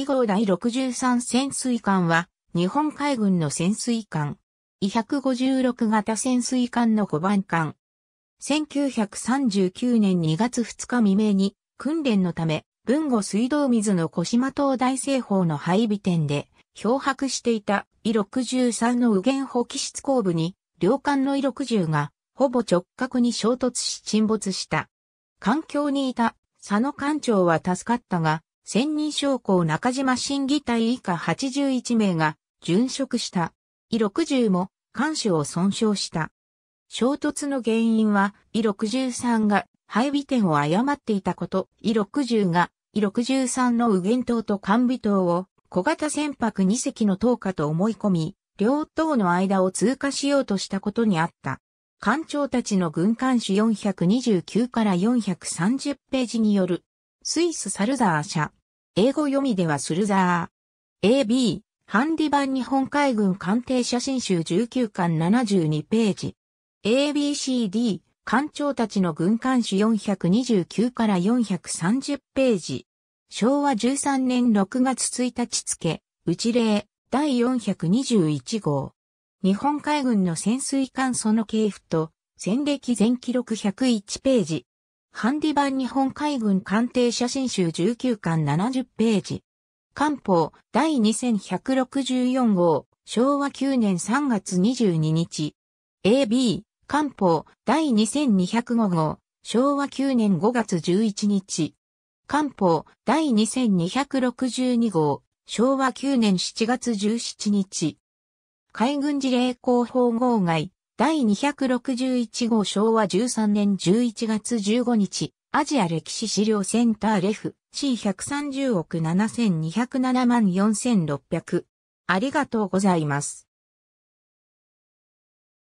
以号第63潜水艦は、日本海軍の潜水艦。E156 型潜水艦の5番艦。1939年2月2日未明に、訓練のため、文後水道水の小島島大西方の配備店で、漂白していた E63 の右舷補機室後部に、両艦の E60 が、ほぼ直角に衝突し沈没した。環境にいた佐野艦長は助かったが、千人将校中島審議隊以下81名が殉職した。イ60も艦首を損傷した。衝突の原因は、イ63が配備点を誤っていたこと、イ60が、イ63の右舷塔と艦尾塔を小型船舶2隻の塔下と思い込み、両塔の間を通過しようとしたことにあった。艦長たちの軍艦種429から430ページによる、スイスサルザー社、英語読みではスルザー。AB、ハンディ版日本海軍艦艇写真集19巻72ページ。ABCD、艦長たちの軍艦史429から430ページ。昭和13年6月1日付、内例、第421号。日本海軍の潜水艦その系譜と、戦歴全記録101ページ。ハンディ版日本海軍艦艇写真集19巻70ページ。官報第2164号、昭和9年3月22日。AB、官報第2205号、昭和9年5月11日。官報第2262号、昭和9年7月17日。海軍事例広報号外、第261号昭和13年11月15日、アジア歴史資料センターレフ C130 億7207万4600。ありがとうございます。